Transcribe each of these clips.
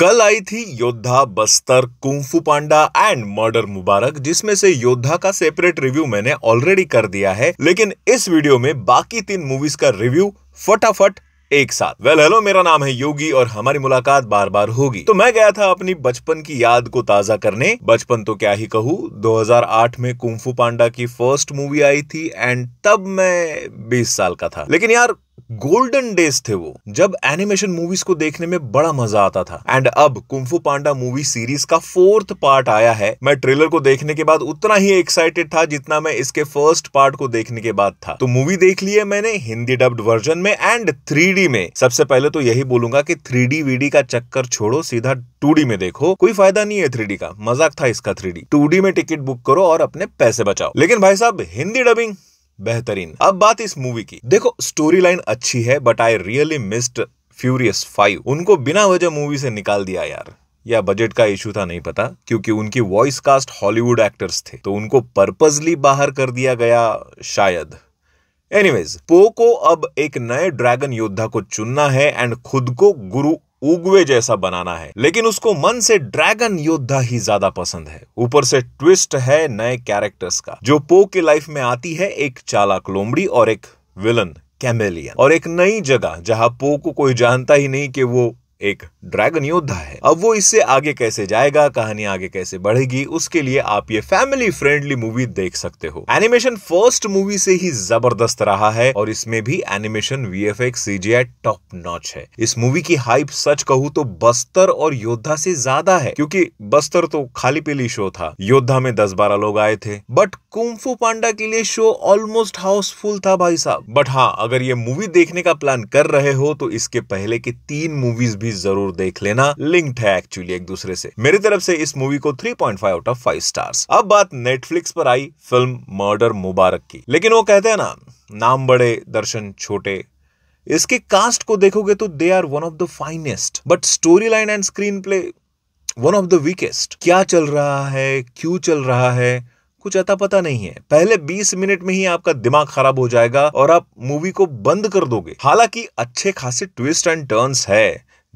कल आई थी Yodha Bastar Kung Fu Panda and Murder Mubarak जिसमें से योद्धा का सेपरेट रिव्यू मैंने ऑलरेडी कर दिया है लेकिन इस वीडियो में बाकी तीन मूवीज का रिव्यू फटाफट एक साथ वेल well, हेलो मेरा नाम है योगी और हमारी मुलाकात बार बार होगी तो मैं गया था अपनी बचपन की याद को ताजा करने बचपन तो क्या ही कहूँ 2008 में कुंफू पांडा की फर्स्ट मूवी आई थी एंड तब मैं 20 साल का था लेकिन यार गोल्डन डेज थे वो जब एनिमेशन मूवीज को देखने में बड़ा मजा आता था एंड अब कुंफू पांडा मूवी सीरीज का फोर्थ पार्ट आया है मैं ट्रेलर को देखने के बाद उतना ही एक्साइटेड था जितना मैं इसके फर्स्ट पार्ट को देखने के बाद था तो मूवी देख ली है मैंने हिंदी डब्ड वर्जन में एंड थ्री में सबसे पहले तो यही बोलूंगा कि थ्री डी का चक्कर छोड़ो सीधा टू में देखो कोई फायदा नहीं है थ्री का मजाक था इसका थ्री डी में टिकट बुक करो और अपने पैसे बचाओ लेकिन भाई साहब हिंदी डबिंग बेहतरीन अब बात इस मूवी की देखो स्टोरी लाइन अच्छी है but I really missed Furious Five उनको बिना वजह मूवी से निकाल दिया यार या बजट का इशू था नहीं पता क्योंकि उनकी वॉइस कास्ट हॉलीवुड एक्टर्स थे तो उनको पर्पजली बाहर कर दिया गया शायद एनीवेज पो को अब एक नए ड्रैगन योद्धा को चुनना है एंड खुद को गुरु उगवे जैसा बनाना है लेकिन उसको मन से ड्रैगन योद्धा ही ज्यादा पसंद है ऊपर से ट्विस्ट है नए कैरेक्टर्स का जो पो के लाइफ में आती है एक चालाक लोमड़ी और एक विलन कैमेलियन और एक नई जगह जहां पो को कोई जानता ही नहीं कि वो एक ड्रैगन योद्धा है अब वो इससे आगे कैसे जाएगा कहानी आगे कैसे बढ़ेगी उसके लिए आप ये फैमिली फ्रेंडली मूवी देख सकते हो एनिमेशन फर्स्ट मूवी से ही जबरदस्त रहा है और इसमें भी animation V F X CGI top notch है इस मूवी की हाइप सच कहूँ तो बस्तर और योद्धा से ज्यादा है क्योंकि बस्तर तो खाली पीली शो था योद्धा में दस बारह लोग आए थे बट कुंफू पांडा के लिए शो ऑलमोस्ट हाउसफुल था भाई साहब बट हाँ अगर ये मूवी देखने का प्लान कर रहे हो तो इसके पहले के तीन मूवीज भी भी जरूर देख लेना लिंक्ड है एक्चुअली एक दूसरे से मेरी तरफ से इस मूवी को 3.5 आउट ऑफ 5 स्टार्स अब बात नेटफ्लिक्स पर आई फिल्म मर्डर मुबारक की लेकिन वो कहते हैं ना नाम बड़े दर्शन छोटे इसके कास्ट को देखोगे तो they are one of the finest but story line and screenplay one of the weakest क्या चल रहा है क्यों चल रहा है कुछ अता पता नहीं है पहले 20 मिनट में ही आपका दिमाग खराब हो जाएगा और आप मूवी को बंद कर दोगे हालांकि अच्छे खासे ट्विस्ट एंड टर्न्स है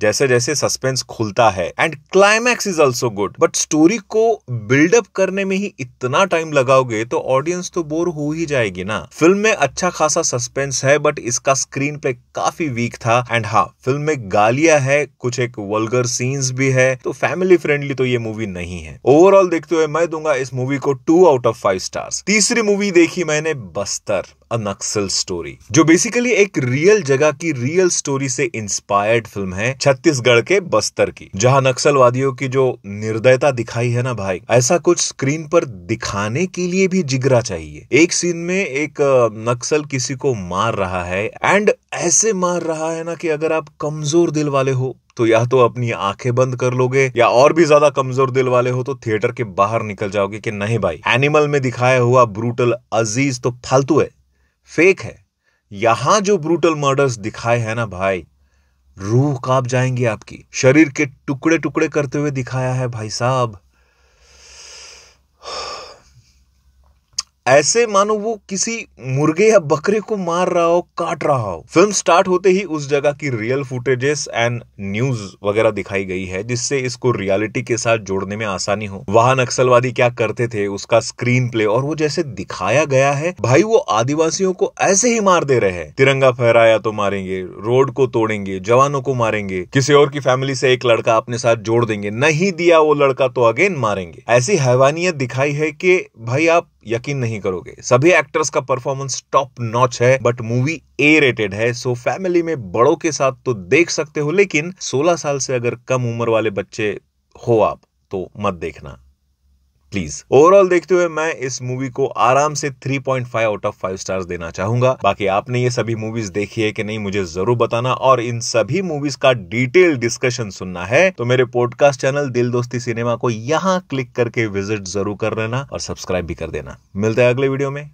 जैसे जैसे सस्पेंस खुलता है and climax is also good but story को बिल्डअप करने में ही इतना टाइम लगाओगे तो ऑडियंस तो बोर हो ही जाएगी ना फिल्म में अच्छा खासा सस्पेंस है बट इसका स्क्रीन पे काफी वीक था एंड हाँ फिल्म में गालियां है कुछ एक वर्गर सीन्स भी है तो फैमिली फ्रेंडली तो ये मूवी नहीं है ओवरऑल देखते हुए मैं दूंगा इस मूवी को two out of five stars तीसरी मूवी देखी मैंने बस्तर अ नक्सल स्टोरी जो बेसिकली एक रियल जगह की रियल स्टोरी से इंस्पायर्ड फिल्म है छत्तीसगढ़ के बस्तर की जहां नक्सलवादियों की जो निर्दयता दिखाई है ना भाई ऐसा कुछ स्क्रीन पर दिखाने के लिए भी जिगरा चाहिए एक सीन में एक नक्सल किसी को मार रहा है एंड ऐसे मार रहा है ना कि अगर आप कमजोर दिल वाले हो तो या तो अपनी आंखें बंद कर लोगे या और भी ज्यादा कमजोर दिल वाले हो तो थिएटर के बाहर निकल जाओगे कि नहीं भाई एनिमल में दिखाया हुआ ब्रूटल अजीज तो फालतू है फेक है यहां जो ब्रूटल मर्डर्स दिखाए हैं ना भाई रूह कांप जाएंगी आपकी शरीर के टुकड़े टुकड़े करते हुए दिखाया है भाई साहब ऐसे मानो वो किसी मुर्गे या बकरे को मार रहा हो काट रहा हो फिल्म स्टार्ट होते ही उस जगह की रियल फुटेजेस एंड न्यूज वगैरह दिखाई गई है जिससे इसको रियलिटी के साथ जोड़ने में आसानी हो वहां नक्सलवादी क्या करते थे उसका स्क्रीन प्ले और वो जैसे दिखाया गया है भाई वो आदिवासियों को ऐसे ही मार दे रहे हैं तिरंगा फहराया तो मारेंगे रोड को तोड़ेंगे जवानों को मारेंगे किसी और की फैमिली से एक लड़का अपने साथ जोड़ देंगे नहीं दिया वो लड़का तो अगेन मारेंगे ऐसी हैवानियत दिखाई है कि भाई आप यकीन नहीं नहीं करोगे सभी एक्टर्स का परफॉर्मेंस टॉप नॉच है बट मूवी ए रेटेड है सो फैमिली में बड़ों के साथ तो देख सकते हो लेकिन 16 साल से अगर कम उम्र वाले बच्चे हो आप तो मत देखना प्लीज ओवरऑल देखते हुए मैं इस मूवी को आराम से 3.5 आउट ऑफ 5 स्टार्स देना चाहूंगा बाकी आपने ये सभी मूवीज देखी है कि नहीं मुझे जरूर बताना और इन सभी मूवीज का डिटेल डिस्कशन सुनना है तो मेरे पॉडकास्ट चैनल दिल दोस्ती सिनेमा को यहाँ क्लिक करके विजिट जरूर कर लेना और सब्सक्राइब भी कर देना मिलते हैं अगले वीडियो में